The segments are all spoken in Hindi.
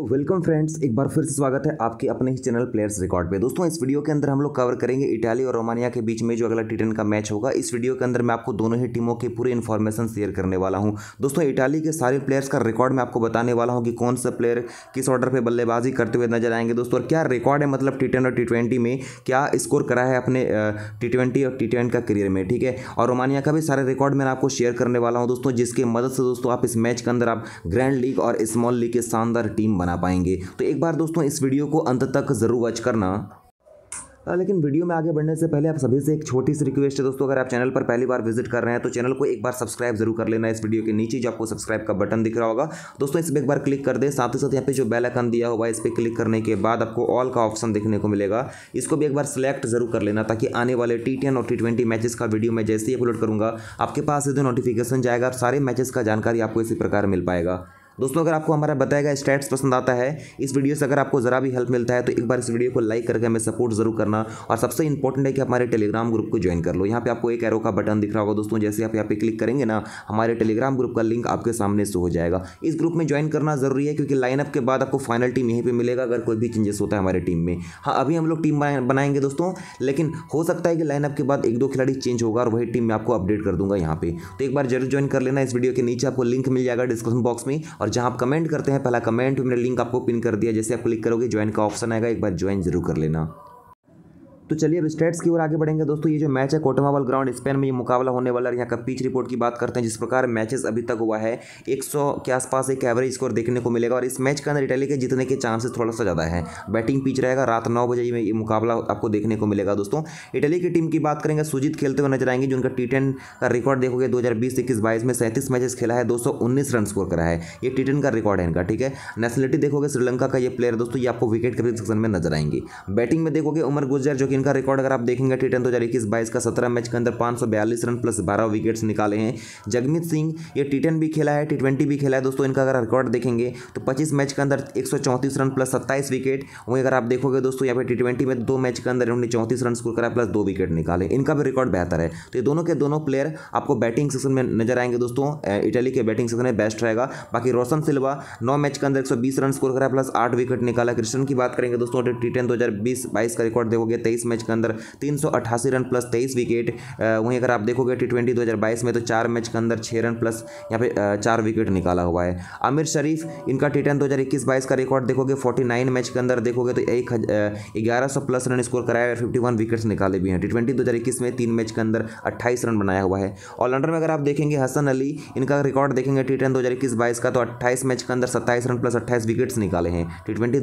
वेलकम फ्रेंड्स एक बार फिर से स्वागत है आपके अपने ही चैनल प्लेयर्स रिकॉर्ड पे दोस्तों इस वीडियो के अंदर हम लोग कवर करेंगे इटाली और रोमानिया के बीच में जो अगला टी का मैच होगा इस वीडियो के अंदर मैं आपको दोनों ही टीमों के पूरे इन्फॉर्मेशन शेयर करने वाला हूं दोस्तों इटाली के सारे प्लेयर्स का रिकॉर्ड मैं आपको बताने वाला हूँ कि कौन सा प्लेयर किस ऑर्डर पर बल्लेबाजी करते हुए नजर आएंगे दोस्तों और क्या रिकॉर्ड है मतलब टी और टी में क्या स्कोर करा है अपने टी और टी का करियर में ठीक है और रोमानिया का भी सारे रिकॉर्ड मैं आपको शेयर करने वाला हूँ दोस्तों जिसकी मदद से दोस्तों आप इस मैच के अंदर आप ग्रैंड लीग और स्मॉल लीग के शानदार टीम बना पाएंगे तो एक बार दोस्तों इस वीडियो को अंत तक ज़रूर वॉच करना लेकिन वीडियो में आगे बढ़ने से पहले आप सभी से एक छोटी सी रिक्वेस्ट है दोस्तों अगर आप चैनल पर पहली बार विजिट कर रहे हैं तो चैनल को एक बार सब्सक्राइब जरूर कर लेना इस वीडियो के नीचे जो आपको सब्सक्राइब का बटन दिख रहा होगा दोस्तों इस पर एक बार क्लिक कर दे साथ ही साथ यहाँ पे जो बेल आइकन दिया हुआ है इस पर क्लिक करने के बाद आपको ऑल का ऑप्शन देखने को मिलेगा इसको भी एक बार सिलेक्ट जरूर कर लेना ताकि आने वाले टी टेन और टी ट्वेंटी मैचेस का वीडियो मैं जैसे ही अपलोड करूँगा आपके पास सीधे नोटिफिकेशन जाएगा सारे मैचेस का जानकारी आपको इसी प्रकार मिल पाएगा दोस्तों अगर आपको हमारा बताया गया स्टैट्स पसंद आता है इस वीडियो से अगर आपको ज़रा भी हेल्प मिलता है तो एक बार इस वीडियो को लाइक करके हमें सपोर्ट जरूर करना और सबसे इंपॉर्टेंट है कि हमारे टेलीग्राम ग्रुप को ज्वाइन कर लो यहाँ पे आपको एक एरो का बटन दिख रहा होगा दोस्तों जैसे आप यहाँ पे क्लिक करेंगे ना हमारे टेलीग्राम ग्रुप का लिंक आपके सामने से हो जाएगा इस ग्रुप में ज्वाइन करना जरूरी है क्योंकि लाइनअप के बाद आपको फाइनल टीम यहीं पर मिलेगा अगर कोई भी चेंजेस होता है हमारे टीम में हाँ अभी हम लोग टीम बनाएंगे दोस्तों लेकिन हो सकता है कि लाइनअप के बाद एक दो खिलाड़ी चेंज होगा और वही टीम में आपको अपडेट कर दूंगा यहाँ पे तो एक बार जरूर ज्वाइन कर लेना इस वीडियो के नीचे आपको लिंक मिल जाएगा डिस्क्रिप्शन बॉक्स में और और जहाँ आप कमेंट करते हैं पहला कमेंट मैंने लिंक आपको पिन कर दिया जैसे आप क्लिक करोगे ज्वाइन का ऑप्शन आएगा एक बार ज्वाइन जरूर कर लेना तो चलिए अब स्टेट्स की ओर आगे बढ़ेंगे दोस्तों ये जो मैच है कोटमावल ग्राउंड स्पेन में ये मुकाबला होने वाला है यहाँ का पिच रिपोर्ट की बात करते हैं जिस प्रकार मैचेस अभी तक हुआ है 100 के आसपास एक एवरेज स्कोर देखने को मिलेगा और इस मैच के अंदर इटली के जीतने के चांसेस थोड़ा सा ज़्यादा है बैटिंग पिच रहेगा रात नौ बजे ये मुकाबला आपको देखने को मिलेगा दोस्तों इटली की टीम की बात करेंगे सुजीत खेलते हुए नजर आएंगे जिनका टी का रिकॉर्ड देखोगे दो हज़ार बीस में सैंतीस मैचेस खेला है दो रन स्कोर करा है ये टी का रिकॉर्ड है इनका ठीक है नेशनलिटी देखोगे श्रीलंका का ये प्लेयर दोस्तों ये आपको विकेट के सेक्शन में नजर आएंगे बैटिंग में देखोगे उमर गुजर जो कि इनका रिकॉर्ड अगर आप देखेंगे टी टेन दो हज़ार इक्कीस बाईस का सत्रह मैच के अंदर पाँच सौ बयालीस रन प्लस बारह विकेट्स निकाले हैं जगमीत सिंह ये टी टेन भी खेला है टी ट्वेंटी भी खेला है दोस्तों इनका अगर रिकॉर्ड देखेंगे तो पच्चीस मैच के अंदर एक सौ चौंतीस रन प्लस सत्ताईस विकेट वहीं अगर आप देखोगे दोस्तों यहाँ पर टी ट्वेंटी में दो मैच के अंदर इन्होंने चौंतीस रन स्कोर करा प्लस दो विकेट निकाले इनका भी रिकॉर्ड बेहतर है तो ये दोनों के दोनों प्लेयर आपको बैटिंग सेक्शन में नजर आएंगे दोस्तों इटली के बैटिंग सेक्शन में बेस्ट रहेगा बाकी रोशन सिल्वा नौ मैच के अंदर एक सौ बीस रन स्कोर करा प्लस आठ विकेट निकाला क्रिस्टन की बात करेंगे दोस्तों टी तो टेन दो हज़ार बीस बाईस का रिकॉर्ड देखोगे तेईस मैच के अंदर तीन रन प्लस तेईस विकेट वहीं अगर आप देखोगे टी ट्वेंटी में तो चार मैच के अंदर छः रन प्लस यहाँ पे चार विकेट निकाला हुआ है आमिर शरीफ इनका टी टेन दो का रिकॉर्ड देखोगे फोर्टी मैच के अंदर देखोगे तो एक प्लस रन स्कोर कराया है फिफ्टी विकेट्स निकाले भी हैं टी ट्वेंटी में तीन मैच के अंदर अट्ठाईस रन बनाया हुआ है ऑलराउंडर में अगर आप देखेंगे हसन अली इनका रिकॉर्ड देखेंगे टी टेन दो का तो अट्ठाईस मैच के अंदर सत्ताईस रन प्लस अट्ठाईस विकेट्स निकाले हैं टी ट्वेंटी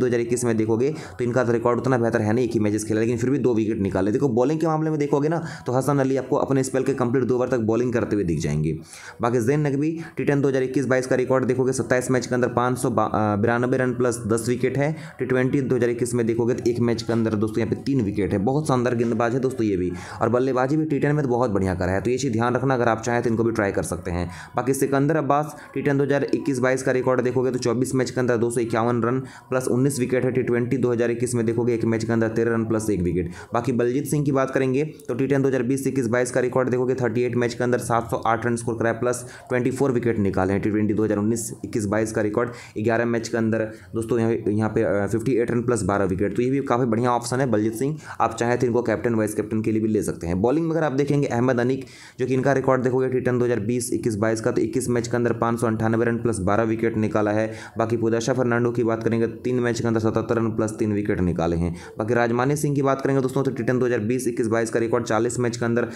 में देखोगे तो इनका रिकॉर्ड तो उतना बेहतर है नहीं एक ही मैचेस खेला लेकिन फिर भी दो विकेट निकाले देखो बॉलिंग के मामले में देखोगे ना तो हसन अली आपको अपने स्पेल के कंप्लीट दो ओवर तक बॉलिंग करते हुए दिख जाएंगे बाकी जैन नकवी टी टेन दो हज़ार इक्कीस बाईस का रिकॉर्ड देखोगे सत्ताईस मैच के अंदर पाँच सौ बिरानबे रन प्लस दस विकेट है टी ट्वेंटी दो हज़ार इक्कीस में देखोगे तो एक मैच के अंदर दोस्तों यहाँ पे तीन विकेट है बहुत शानदार गेंदबाज है दोस्तों ये भी और बल्लेबाजी भी टी टेन में तो बहुत बढ़िया करा है तो ये चीज़ ध्यान रखना अगर आप चाहें तो इनको भी ट्राई कर सकते हैं बाकी सिकंदर अब्बास टी टेन दो हज़ार इक्कीस बाईस का रिकॉर्ड देखोगे तो चौबीस मैच के अंदर दो सौ इक्यावन रन प्लस उन्नीस विकेट है टी ट्वेंटी दो हज़ार इक्कीस में देखोगे एक मैच के अंदर तेरह रन प्लस एक विकेट बाकी बलजीत सिंह की बात करेंगे तो टी टेन दो हज़ार बीस इक्कीस बाईस का रिकॉर्ड देखोगे थर्टी एट मैच के अंदर सात सौ आठ रन स्कोर कराया प्लस ट्वेंटी फोर विकेट निकाले हैं टी ट्वेंटी दो हज़ार उन्नीस इक्कीस बाईस का रिकॉर्ड ग्यारह मैच के अंदर दोस्तों यहाँ यहाँ पे फिफ्टी एट रन प्लस बारह विकेट तो ये भी काफ़ी बढ़िया ऑप्शन है बलजीत सिंह आप चाहे तो इनको कैप्टन वाइस कैप्टन के लिए भी ले सकते हैं बॉलिंग में अगर आप देखेंगे अहमद अनिक जो कि इनका रिकॉर्ड देखोगे टी टेन दो हज़ार बीस इक्कीस बाईस का तो इक्कीस मैच के अंदर पाँच सौ अंठानवे रन प्लस बारह विकेट निकाला है बाकी पुदाशा फर्नांडो की बात करेंगे तो तीन मैच के अंदर सतहत्तर रन प्लस तीन विकेट निकाले हैं बाकी राजमानी सिंह की बात करेंगे तो दोस्तों टी तो टेन दो हज़ार बीस इक्कीस बाईस का रिकॉर्ड चालीस मैच के अंदर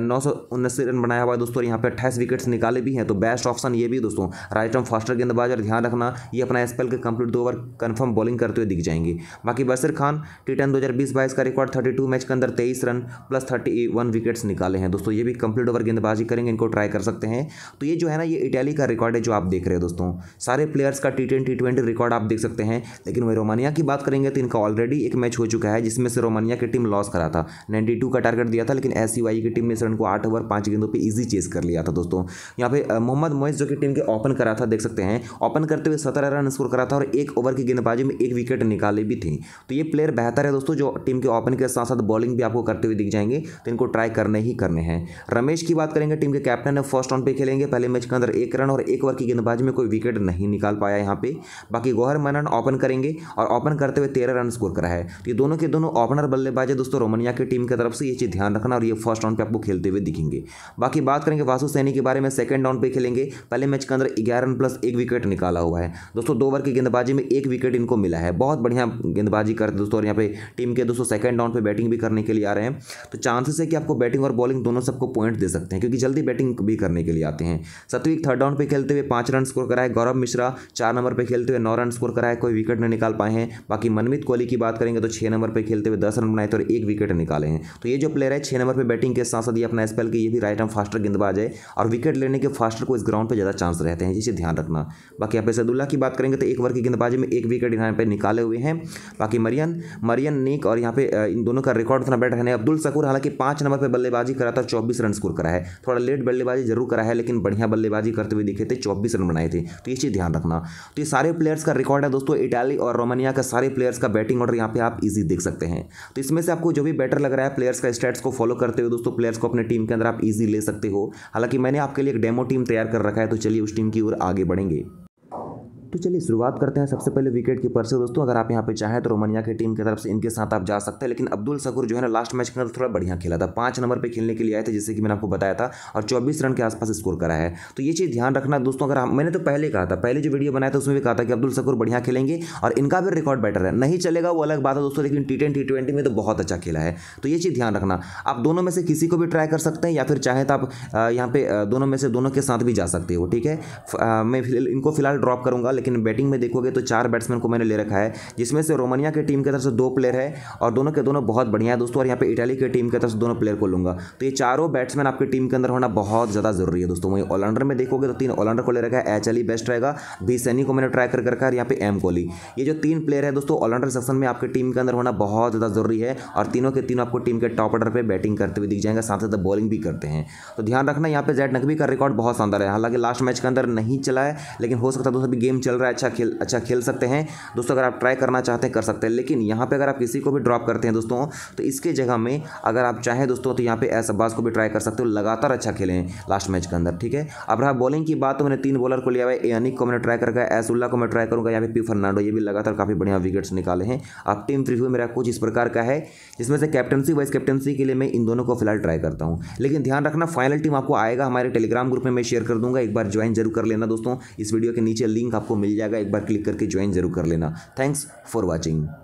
नौ सौ उन्नासी रन बनाया हुआ है दोस्तों यहाँ पर अट्ठाईस विकेट्स निकाले भी हैं तो बेस्ट ऑप्शन ये भी दोस्तों राइट ऑफ फास्टर गेंदबाज और ध्यान रखना ये अपना स्पेल के कंप्लीट दो ओवर कन्फर्म बॉलिंग करते हुए दिख जाएंगे बाकी बसर खान टी टेन दो हज़ार बीस बाईस का रिकॉर्ड थर्टी टू मैच के अंदर तेईस run plus thirty one wickets निकाले हैं दोस्तों ये भी कंप्लीट ओवर गेंदबाजी करेंगे इनको ट्राई कर सकते हैं तो ये जो है ना ये इटली का रिकॉर्ड है जो आप देख रहे हो दोस्तों सारे प्लेयर्स का T ten T twenty record आप देख सकते हैं लेकिन वही रोमानिया की बात करेंगे तो इनका ऑलरेडी एक मैच हो चुका है जिसमें से रोमानिया के टीम लॉस करा था नाइन्टी का टारगेट दिया था लेकिन एस की टीम ने इस रन को आठ ओवर पाँच गेंदों पर ईजी चेस कर लिया था दोस्तों यहाँ पे मोहम्मद मोइस जो कि टीम के ओपन करा था देख सकते हैं ओपन करते हुए सत्रह रन स्कोर करा था और एक ओवर की गेंदबाजी में एक विकेट निकाले भी थी तो ये प्लेयर बेहतर है दोस्तों जो टीम के ओपन के साथ साथ बॉलिंग भी आपको करते हुए दिख जाएंगे तो इनको ट्राई करने ही करने हैं रमेश की बात करेंगे टीम के कैप्टन ने फर्स्ट राउंड पे खेलेंगे पहले मैच के अंदर एक रन और एक ओवर की गेंदबाजी में कोई विकेट नहीं निकाल पाया यहाँ पे बाकी गौहर मनन ओपन करेंगे और ओपन करते हुए तेरह रन स्कोर करा है तो ये दोनों के दोनों ओपनर बल्लेबाज बल्लेबाज है दोस्तों रोमानिया की टीम की तरफ से ये चीज़ ध्यान रखना और ये फर्स्ट राउंड पे आपको खेलते हुए दिखेंगे बाकी बात करेंगे वासु सैनी के बारे में सेकंड राउंड पे खेलेंगे पहले मैच के अंदर ग्यारह रन प्लस एक विकेट निकाला हुआ है दोस्तों दो ओवर की गेंदबाजी में एक विकेट इनको मिला है बहुत बढ़िया गेंदबाजी करते दोस्तों और यहाँ पे टीम के दोस्तों सेकंड राउंड पर बैटिंग भी करने के लिए आ रहे हैं तो चांसेस है कि आपको बैटिंग और बॉलिंग दोनों सबको पॉइंट दे सकते हैं क्योंकि जल्दी बैटिंग भी करने के लिए आते हैं सत्विक थर्ड राउंड पर खेलते हुए पाँच रन स्कोर कराए गौरव मिश्रा चार नंबर पर खेलते हुए नौ रन स्कोर कराए कोई विकेट नहीं निकाल पाए हैं बाकी मनमित कोहली की बात करेंगे तो छः नंबर पर खेलते हुए दस रन बनाए बनाए थे तो और एक विकेट निकाले हैं तो ये जो प्लेयर है छः नंबर पर बैटिंग के साथ साथ ये अपना स्पेल के ये भी राइट हम फास्टर गेंदबाज है और विकेट लेने के फास्टर को इस ग्राउंड पर ज़्यादा चांस रहते हैं जिसे ध्यान रखना बाकी आप सदुल्ला की बात करेंगे तो एक ओवर की गेंदबाजी में एक विकेट यहाँ पर निकाले हुए हैं बाकी मरियन मरियन निक और यहाँ पे इन दोनों का रिकॉर्ड इतना बैठ रहने अब्दुल सकूर हालांकि पाँच नंबर पर बल्लेबाजी करा था चौबीस रन स्कोर करा है थोड़ा लेट बल्लेबाजी जरूर करा है लेकिन बढ़िया बल्लेबाजी करते हुए दिखे थे चौबीस रन बनाए थे तो ये चीज़ ध्यान रखना तो ये सारे प्लेयर्स का रिकॉर्ड है दोस्तों इटाली और रोमानिया का सारे प्लेयर्स का बैटिंग ऑर्डर यहाँ पे आप इजी देख सकते हैं तो इसमें इसमें से आपको जो भी बेटर लग रहा है प्लेयर्स का स्टेट्स को फॉलो करते हुए दोस्तों प्लेयर्स को अपने टीम के अंदर आप ईजी ले सकते हो हालांकि मैंने आपके लिए एक डेमो टीम तैयार कर रखा है तो चलिए उस टीम की ओर आगे बढ़ेंगे तो चलिए शुरुआत करते हैं सबसे पहले विकेट कीपर से दोस्तों अगर आप यहाँ पे चाहें तो रोमानिया की टीम की तरफ से इनके साथ आप जा सकते हैं लेकिन अब्दुल सकूर जो है ना लास्ट मैच के अंदर थोड़ा बढ़िया खेला था पाँच नंबर पर खेलने के लिए आए थे जैसे कि मैंने आपको बताया था और चौबीस रन के आसपास स्कोर करा है तो ये चीज़ ध्यान रखना दोस्तों अगर मैंने तो पहले कहा था पहले जो वीडियो बनाया था उसमें भी कहा था कि अब्दुल सकूर बढ़िया खेलेंगे और इनका भी रिकॉर्ड बेटर है नहीं चलेगा वो अलग बात है दोस्तों लेकिन टी टी ट्वेंटी में तो बहुत अच्छा खेला है तो ये चीज़ ध्यान रखना आप दोनों में से किसी को भी ट्राई कर सकते हैं या फिर चाहे तो आप यहाँ पे दोनों में से दोनों के साथ भी जा सकते हो ठीक है मैं इनको फिलहाल ड्रॉप करूंगा लेकिन बैटिंग में देखोगे तो चार बैट्समैन को मैंने ले रखा है जिसमें से रोमानिया की टीम की तरफ से दो प्लेयर है और दोनों के दोनों बहुत बढ़िया है दोस्तों और यहाँ पे इटाली की टीम की तरफ से दोनों प्लेयर को लूँगा तो ये चारों बैट्समैन आपकी टीम के अंदर होना बहुत ज़्यादा जरूरी है दोस्तों वहीं ऑलराउंडर में देखोगे तो तीन ऑलराउंडर को ले रखा है एच बेस्ट रहेगा बी सैनी को मैंने ट्राई कर रखा है यहाँ पे एम कोहली ये जो तीन प्लेयर है दोस्तों ऑलराउंडर सेक्शन में आपकी टीम के अंदर होना बहुत ज़्यादा जरूरी है और तीनों के तीनों आपको टीम के टॉप ऑर्डर पर बैटिंग करते हुए दिख जाएंगे साथ साथ बॉलिंग भी करते हैं तो ध्यान रखना यहाँ पे जैड नकवी का रिकॉर्ड बहुत शानदार है हालांकि लास्ट मैच के अंदर नहीं चला है लेकिन हो सकता है दोस्तों अभी गेम चल खेल रहा है अच्छा खेल अच्छा खेल सकते हैं दोस्तों अगर आप ट्राई करना चाहते हैं कर सकते हैं लेकिन यहाँ पे अगर आप किसी को भी ड्रॉप करते हैं दोस्तों तो इसके जगह में अगर आप चाहें दोस्तों तो यहाँ पे एस अब्बास को भी ट्राई कर सकते हो लगातार अच्छा खेले हैं लास्ट मैच के अंदर ठीक है अब रहा बॉलिंग की बात तो मैंने तीन बॉलर को लिया हुआ है एनिक को मैंने ट्राई करके एसुल्ला को मैं ट्राई करूँगा यहाँ पे पी फर्नांडो ये भी लगातार काफ़ी बढ़िया विकेट्स निकाले हैं अब टीम प्रीव्यू मेरा कुछ इस प्रकार का है जिसमें से कैप्टनसी वाइस कैप्टनसी के लिए मैं इन दोनों को फिलहाल ट्राई करता हूँ लेकिन ध्यान रखना फाइनल टीम आपको आएगा हमारे टेलीग्राम ग्रुप में मैं शेयर कर दूंगा एक बार ज्वाइन जरूर कर लेना दोस्तों इस वीडियो के नीचे लिंक आपको मिल जाएगा एक बार क्लिक करके ज्वाइन जरूर कर लेना थैंक्स फॉर वॉचिंग